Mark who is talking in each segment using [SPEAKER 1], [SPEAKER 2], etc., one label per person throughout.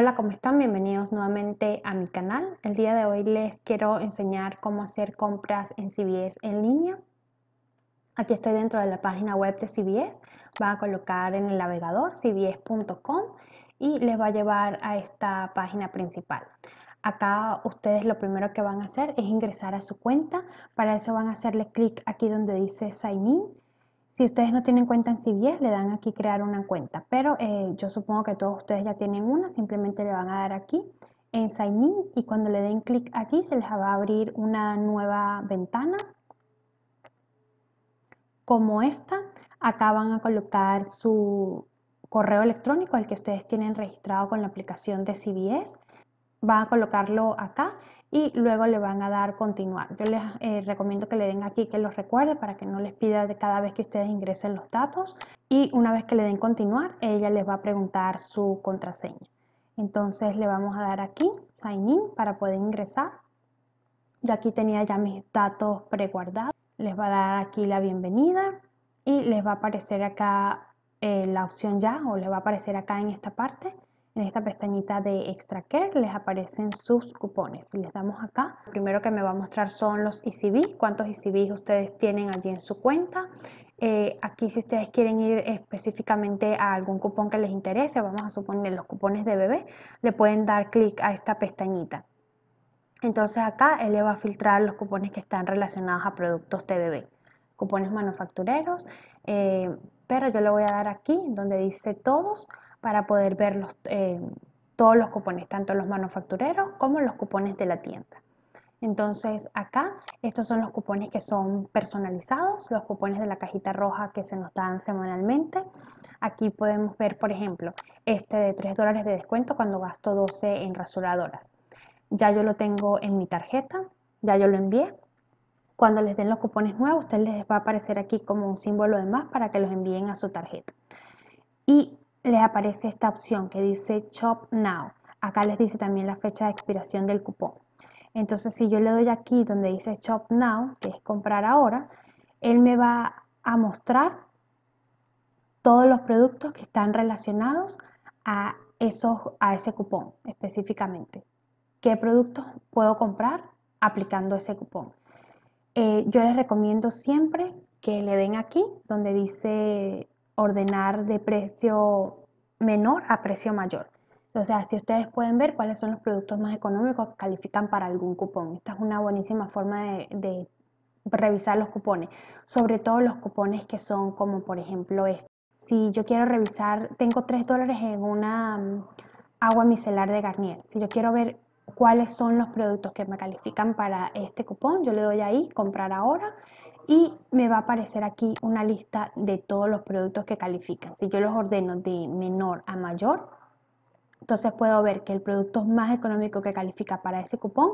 [SPEAKER 1] Hola, ¿cómo están? Bienvenidos nuevamente a mi canal. El día de hoy les quiero enseñar cómo hacer compras en CBS en línea. Aquí estoy dentro de la página web de CBS. Va a colocar en el navegador cbs.com y les va a llevar a esta página principal. Acá ustedes lo primero que van a hacer es ingresar a su cuenta. Para eso van a hacerle clic aquí donde dice Sign In si ustedes no tienen cuenta en CBS, le dan aquí crear una cuenta, pero eh, yo supongo que todos ustedes ya tienen una, simplemente le van a dar aquí en Sign In y cuando le den clic allí se les va a abrir una nueva ventana como esta. Acá van a colocar su correo electrónico, el que ustedes tienen registrado con la aplicación de CBS. Va a colocarlo acá y luego le van a dar continuar. Yo les eh, recomiendo que le den aquí que los recuerde para que no les pida de cada vez que ustedes ingresen los datos y una vez que le den continuar, ella les va a preguntar su contraseña. Entonces le vamos a dar aquí sign in para poder ingresar. Yo aquí tenía ya mis datos preguardados. Les va a dar aquí la bienvenida y les va a aparecer acá eh, la opción ya o les va a aparecer acá en esta parte en esta pestañita de Extra Care les aparecen sus cupones. Si les damos acá, lo primero que me va a mostrar son los ECB, cuántos ECB ustedes tienen allí en su cuenta. Eh, aquí si ustedes quieren ir específicamente a algún cupón que les interese, vamos a suponer los cupones de bebé, le pueden dar clic a esta pestañita. Entonces acá él le va a filtrar los cupones que están relacionados a productos de bebé, cupones manufactureros, eh, pero yo le voy a dar aquí donde dice todos, para poder ver eh, todos los cupones, tanto los manufactureros como los cupones de la tienda. Entonces acá estos son los cupones que son personalizados, los cupones de la cajita roja que se nos dan semanalmente. Aquí podemos ver, por ejemplo, este de 3 dólares de descuento cuando gasto 12 en rasuradoras. Ya yo lo tengo en mi tarjeta, ya yo lo envié. Cuando les den los cupones nuevos, ustedes les va a aparecer aquí como un símbolo de más para que los envíen a su tarjeta. Y les aparece esta opción que dice Shop Now. Acá les dice también la fecha de expiración del cupón. Entonces, si yo le doy aquí donde dice Shop Now, que es comprar ahora, él me va a mostrar todos los productos que están relacionados a, esos, a ese cupón específicamente. ¿Qué productos puedo comprar aplicando ese cupón? Eh, yo les recomiendo siempre que le den aquí donde dice ordenar de precio menor a precio mayor. O sea, si ustedes pueden ver cuáles son los productos más económicos que califican para algún cupón. Esta es una buenísima forma de, revisar los cupones, sobre todo los cupones que son como por ejemplo este. Si yo quiero revisar, tengo 3 dólares en una mm, agua micelar de Garnier. Si yo quiero ver cuáles son los productos que me califican para este cupón, yo le doy ahí, comprar ahora y me va a aparecer aquí una lista de todos los productos que califican. Si yo los ordeno de menor a mayor, entonces puedo ver que el producto más económico que califica para ese cupón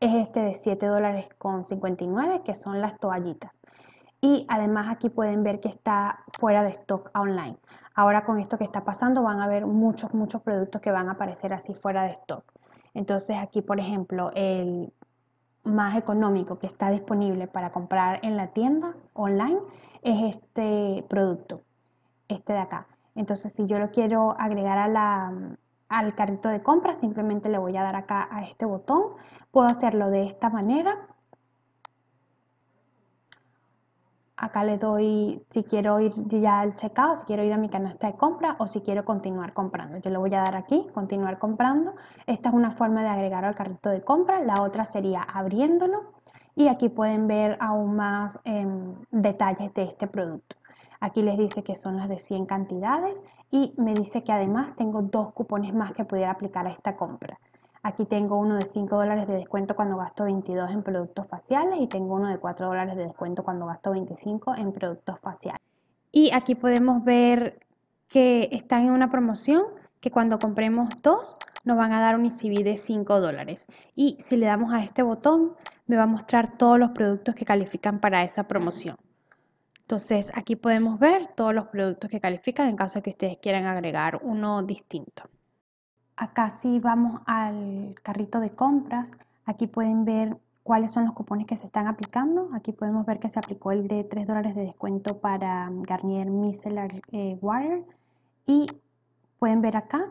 [SPEAKER 1] es este de 7 dólares con 59, que son las toallitas. Y además aquí pueden ver que está fuera de stock online. Ahora con esto que está pasando van a ver muchos, muchos productos que van a aparecer así fuera de stock. Entonces aquí, por ejemplo, el más económico que está disponible para comprar en la tienda online es este producto, este de acá. Entonces, si yo lo quiero agregar a la, al carrito de compra, simplemente le voy a dar acá a este botón. Puedo hacerlo de esta manera acá le doy si quiero ir ya al checkout, si quiero ir a mi canasta de compra o si quiero continuar comprando. Yo le voy a dar aquí, continuar comprando. Esta es una forma de agregar al carrito de compra. La otra sería abriéndolo y aquí pueden ver aún más em, detalles de este producto. Aquí les dice que son las de 100 cantidades y me dice que además tengo dos cupones más que pudiera aplicar a esta compra. Aquí tengo uno de 5 dólares de descuento cuando gasto 22 en productos faciales y tengo uno de 4 dólares de descuento cuando gasto 25 en productos faciales. Y aquí podemos ver que están en una promoción que cuando compremos dos nos van a dar un ICB de 5 dólares. Y si le damos a este botón, me va a mostrar todos los productos que califican para esa promoción. Entonces aquí podemos ver todos los productos que califican en caso de que ustedes quieran agregar uno distinto. Acá si vamos al carrito de compras, aquí pueden ver cuáles son los cupones que se están aplicando. Aquí podemos ver que se aplicó el de 3 dólares de descuento para Garnier Micellar eh, Wire. Y pueden ver acá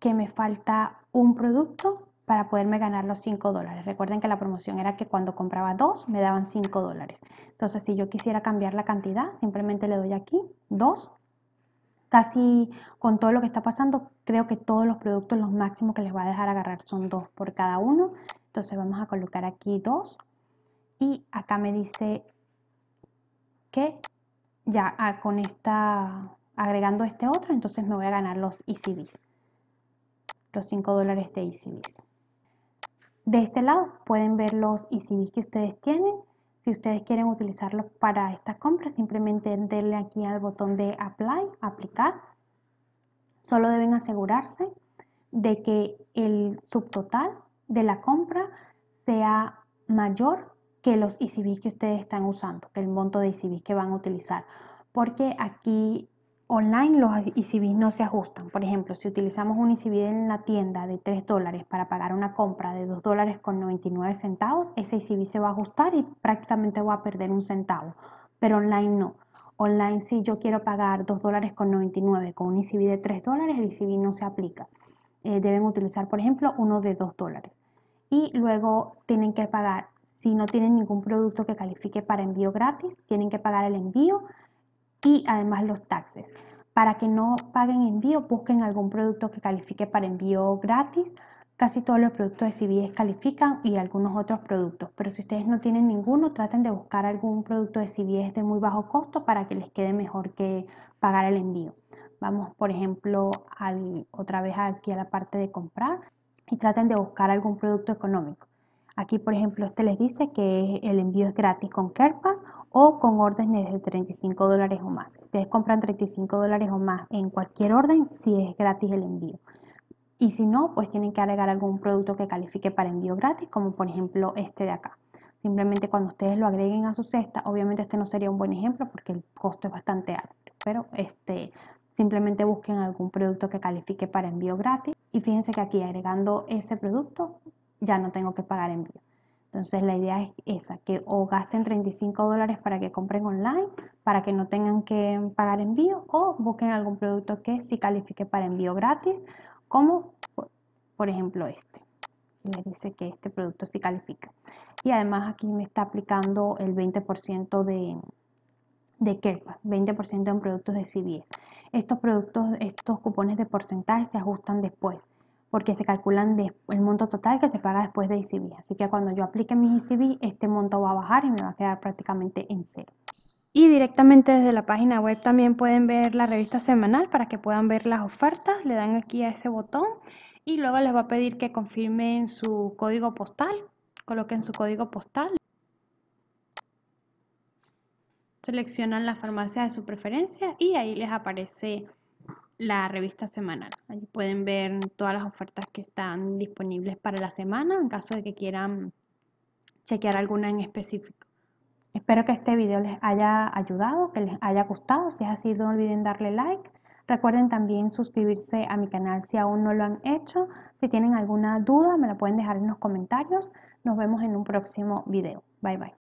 [SPEAKER 1] que me falta un producto para poderme ganar los 5 dólares. Recuerden que la promoción era que cuando compraba dos me daban 5 dólares. Entonces si yo quisiera cambiar la cantidad, simplemente le doy aquí 2 casi con todo lo que está pasando, creo que todos los productos, los máximos que les va a dejar agarrar son dos por cada uno. Entonces vamos a colocar aquí dos. Y acá me dice que ya ah, con esta, agregando este otro, entonces me voy a ganar los ECBs. Los 5 dólares de ECBs. De este lado pueden ver los ECBs que ustedes tienen. Si ustedes quieren utilizarlo para estas compras, simplemente denle aquí al botón de Apply, aplicar. Solo deben asegurarse de que el subtotal de la compra sea mayor que los ECBs que ustedes están usando, que el monto de ECBs que van a utilizar, porque aquí online los ICBs no se ajustan. Por ejemplo, si utilizamos un ICB en la tienda de 3 dólares para pagar una compra de 2 dólares con 99 centavos, ese ICB se va a ajustar y prácticamente va a perder un centavo, pero online no. Online si yo quiero pagar 2 dólares con 99 con un ICB de 3 dólares, el ICB no se aplica. Eh, deben utilizar, por ejemplo, uno de 2 dólares. Y luego tienen que pagar, si no tienen ningún producto que califique para envío gratis, tienen que pagar el envío y además los taxes. Para que no paguen envío, busquen algún producto que califique para envío gratis. Casi todos los productos de CBS califican y algunos otros productos, pero si ustedes no tienen ninguno, traten de buscar algún producto de CBS de muy bajo costo para que les quede mejor que pagar el envío. Vamos, por ejemplo, otra vez aquí a la parte de comprar y traten de buscar algún producto económico. Aquí, por ejemplo, este les dice que el envío es gratis con CarePass o con órdenes de 35 dólares o más. Ustedes compran 35 dólares o más en cualquier orden si es gratis el envío. Y si no, pues tienen que agregar algún producto que califique para envío gratis, como por ejemplo este de acá. Simplemente cuando ustedes lo agreguen a su cesta, obviamente este no sería un buen ejemplo porque el costo es bastante alto, pero este, simplemente busquen algún producto que califique para envío gratis. Y fíjense que aquí agregando ese producto ya no tengo que pagar envío. Entonces la idea es esa, que o gasten 35 dólares para que compren online, para que no tengan que pagar envío, o busquen algún producto que sí califique para envío gratis, como por ejemplo este. le dice que este producto sí califica. Y además aquí me está aplicando el 20% de, de KERPA, 20% en productos de CBS. Estos productos, estos cupones de porcentaje se ajustan después porque se calculan de, el monto total que se paga después de ICB. E Así que cuando yo aplique mis ICB, e este monto va a bajar y me va a quedar prácticamente en cero. Y directamente desde la página web también pueden ver la revista semanal para que puedan ver las ofertas. Le dan aquí a ese botón y luego les va a pedir que confirmen su código postal. Coloquen su código postal. Seleccionan la farmacia de su preferencia y ahí les aparece la revista semanal. Allí pueden ver todas las ofertas que están disponibles para la semana en caso de que quieran chequear alguna en específico. Espero que este video les haya ayudado, que les haya gustado. Si es así, no olviden darle like. Recuerden también suscribirse a mi canal si aún no lo han hecho. Si tienen alguna duda, me la pueden dejar en los comentarios. Nos vemos en un próximo video. Bye bye.